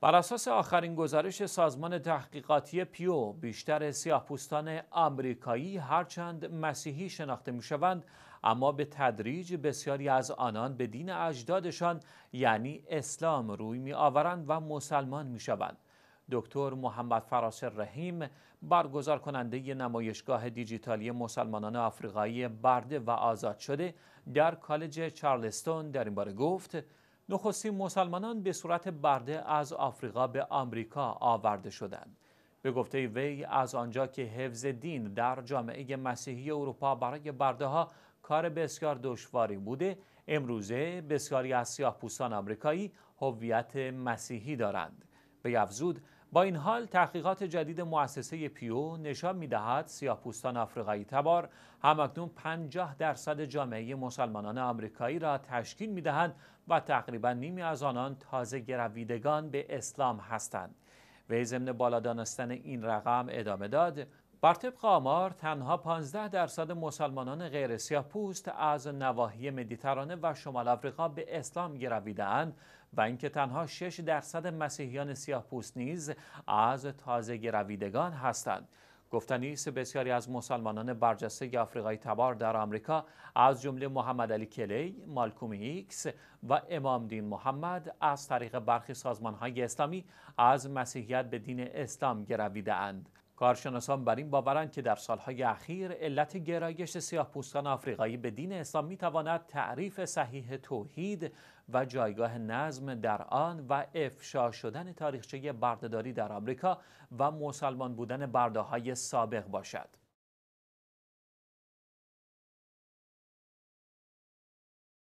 بر اساس آخرین گزارش سازمان تحقیقاتی پیو بیشتر سیاهپوستان آمریکایی هرچند مسیحی شناخته شوند اما به تدریج بسیاری از آنان به دین اجدادشان یعنی اسلام روی می آورند و مسلمان می شوند. دکتر محمد فراس رحیم برگزار کننده نمایشگاه دیجیتالی مسلمانان آفریقایی برده و آزاد شده در کالج چارلستون در این باره گفت نخستین مسلمانان به صورت برده از آفریقا به آمریکا آورده شدند. به گفته وی از آنجا که حفظ دین در جامعه مسیحی اروپا برای برده ها کار بسیار دشواری بوده امروزه بسیاری از سیاه آمریکایی هویت مسیحی دارند. به افزود با این حال تحقیقات جدید مؤسسه پیو نشان می‌دهد سیاهپوستان آفریقایی تبار همکنون 50 درصد جامعه مسلمانان آمریکایی را تشکیل می‌دهند و تقریبا نیمی از آنان تازه گرویدگان به اسلام هستند وی ضمن بالا دانستن این رقم ادامه داد بر طبق آمار تنها 15 درصد مسلمانان غیر سیاه پوست از نواحی مدیترانه و شمال آفریقا به اسلام گرویدهاند و اینکه تنها 6 درصد مسیحیان سیاه پوست نیز از تازه گرویدگان هستند گفتنی است بسیاری از مسلمانان برجسته آفریقایی تبار در آمریکا از جمله محمد علی کلی، مالکوم ایکس و امام دین محمد از طریق برخی سازمان های اسلامی از مسیحیت به دین اسلام گرویده کارشناسان بر این باورند که در سالهای اخیر علت گرایش سیاهپوستان آفریقایی به دین اسلام میتواند تعریف صحیح توحید و جایگاه نظم در آن و افشا شدن تاریخچه بردهداری در آمریکا و مسلمان بودن های سابق باشد